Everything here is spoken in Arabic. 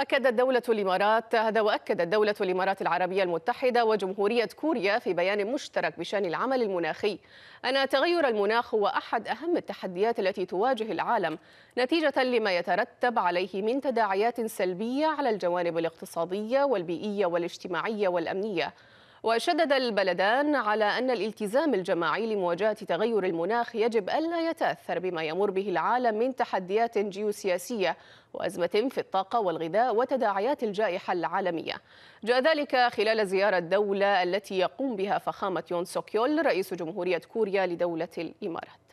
أكدت دولة الإمارات هذا وأكدت دولة الإمارات العربية المتحدة وجمهورية كوريا في بيان مشترك بشأن العمل المناخي أن تغير المناخ هو أحد أهم التحديات التي تواجه العالم نتيجة لما يترتب عليه من تداعيات سلبية على الجوانب الاقتصادية والبيئية والاجتماعية والأمنية وشدد البلدان على أن الالتزام الجماعي لمواجهة تغير المناخ يجب ألا يتأثر بما يمر به العالم من تحديات جيوسياسية وأزمة في الطاقة والغذاء وتداعيات الجائحة العالمية جاء ذلك خلال زيارة دولة التي يقوم بها فخامة يون سوكيول رئيس جمهورية كوريا لدولة الإمارات